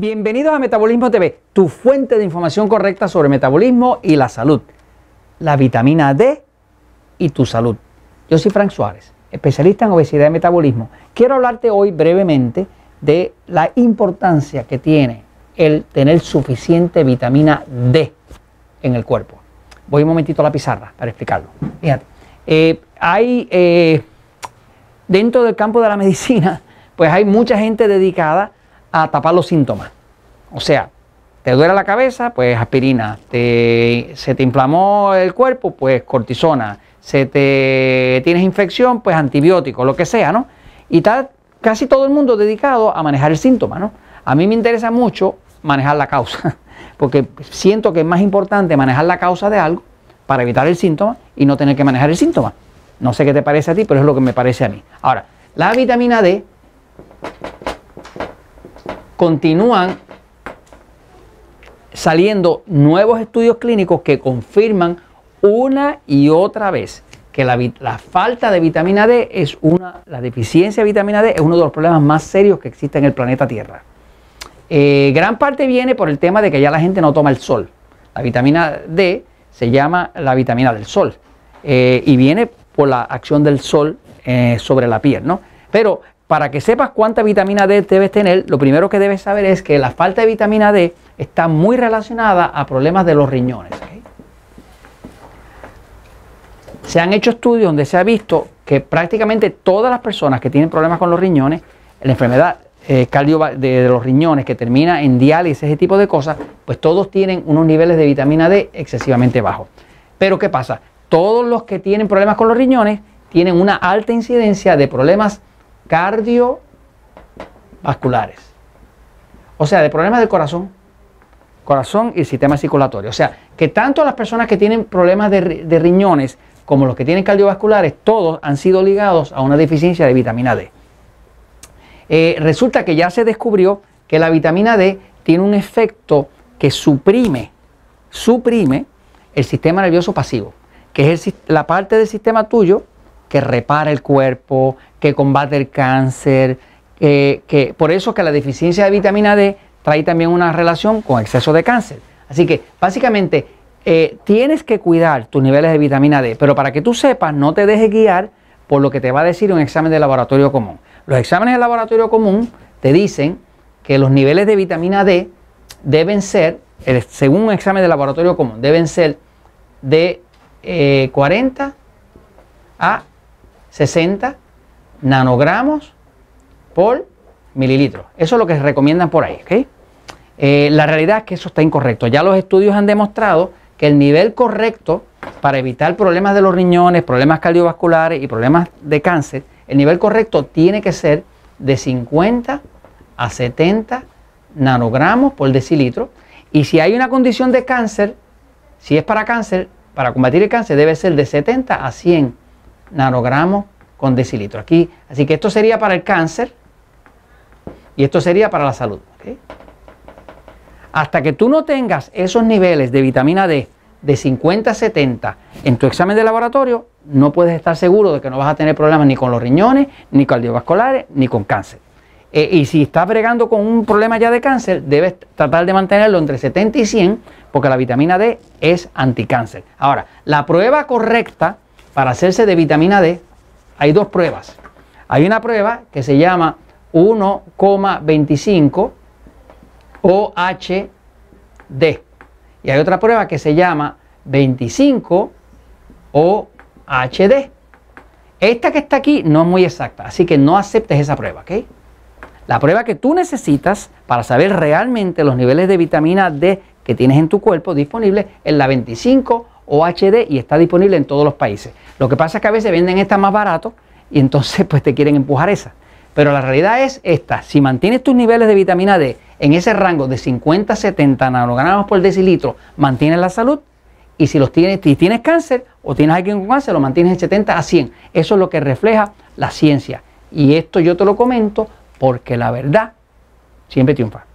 Bienvenidos a Metabolismo TV, tu fuente de información correcta sobre metabolismo y la salud, la vitamina D y tu salud. Yo soy Frank Suárez, especialista en obesidad y metabolismo. Quiero hablarte hoy brevemente de la importancia que tiene el tener suficiente vitamina D en el cuerpo. Voy un momentito a la pizarra para explicarlo. Fíjate, eh, hay eh, dentro del campo de la medicina, pues hay mucha gente dedicada a tapar los síntomas. O sea, te duele la cabeza, pues aspirina. se te inflamó el cuerpo, pues cortisona. Se te tienes infección, pues antibiótico, lo que sea, ¿no? Y está casi todo el mundo dedicado a manejar el síntoma, ¿no? A mí me interesa mucho manejar la causa, porque siento que es más importante manejar la causa de algo para evitar el síntoma y no tener que manejar el síntoma. No sé qué te parece a ti, pero es lo que me parece a mí. Ahora, la vitamina D continúan saliendo nuevos estudios clínicos que confirman una y otra vez que la, falta de vitamina D es una, la deficiencia de vitamina D es uno de los problemas más serios que existe en el planeta Tierra. Eh, gran parte viene por el tema de que ya la gente no toma el sol. La vitamina D se llama la vitamina del sol eh, y viene por la acción del sol eh, sobre la piel, ¿no? Pero para que sepas cuánta vitamina D debes tener, lo primero que debes saber es que la falta de vitamina D está muy relacionada a problemas de los riñones. Se han hecho estudios donde se ha visto que prácticamente todas las personas que tienen problemas con los riñones, la enfermedad eh, cardiovascular de, de, los riñones que termina en diálisis, ese tipo de cosas, pues todos tienen unos niveles de vitamina D excesivamente bajos. Pero ¿qué pasa? Todos los que tienen problemas con los riñones tienen una alta incidencia de problemas cardiovasculares. O sea, de problemas del corazón, corazón y el sistema circulatorio. O sea, que tanto las personas que tienen problemas de, riñones como los que tienen cardiovasculares, todos han sido ligados a una deficiencia de vitamina D. Eh, resulta que ya se descubrió que la vitamina D tiene un efecto que suprime, suprime el sistema nervioso pasivo, que es la parte del sistema tuyo que repara el cuerpo, que combate el cáncer, eh, que por eso que la deficiencia de vitamina D trae también una relación con exceso de cáncer. Así que básicamente eh, tienes que cuidar tus niveles de vitamina D, pero para que tú sepas, no te dejes guiar por lo que te va a decir un examen de laboratorio común. Los exámenes de laboratorio común te dicen que los niveles de vitamina D deben ser, según un examen de laboratorio común, deben ser de 40 eh, a 60 nanogramos por mililitros. Eso es lo que se recomiendan por ahí. Eh, la realidad es que eso está incorrecto. Ya los estudios han demostrado que el nivel correcto para evitar problemas de los riñones, problemas cardiovasculares y problemas de cáncer, el nivel correcto tiene que ser de 50 a 70 nanogramos por decilitro. Y si hay una condición de cáncer, si es para cáncer, para combatir el cáncer debe ser de 70 a 100 nanogramos con decilitro. Aquí, así que esto sería para el cáncer, y esto sería para la salud. Hasta que tú no tengas esos niveles de vitamina D de 50 a 70 en tu examen de laboratorio, no puedes estar seguro de que no vas a tener problemas ni con los riñones, ni cardiovasculares, ni con cáncer. Eh, y si estás bregando con un problema ya de cáncer, debes tratar de mantenerlo entre 70 y 100 porque la vitamina D es anticáncer. Ahora, la prueba correcta para hacerse de vitamina D, hay dos pruebas. Hay una prueba que se llama 1,25 OHD. Y hay otra prueba que se llama 25 OHD. Esta que está aquí no es muy exacta, así que no aceptes esa prueba, ¿ok? La prueba que tú necesitas para saber realmente los niveles de vitamina D que tienes en tu cuerpo disponible es la 25 OHD y está disponible en todos los países. Lo que pasa es que a veces venden esta más barato y entonces pues te quieren empujar esa. Pero la realidad es esta, si mantienes tus niveles de vitamina D en ese rango de 50 a 70 nanogramos por decilitro, mantienes la salud. Y si los tienes, tienes cáncer o tienes alguien con cáncer, lo mantienes en 70 a 100. Eso es lo que refleja la ciencia. Y esto yo te lo comento porque la verdad siempre triunfa.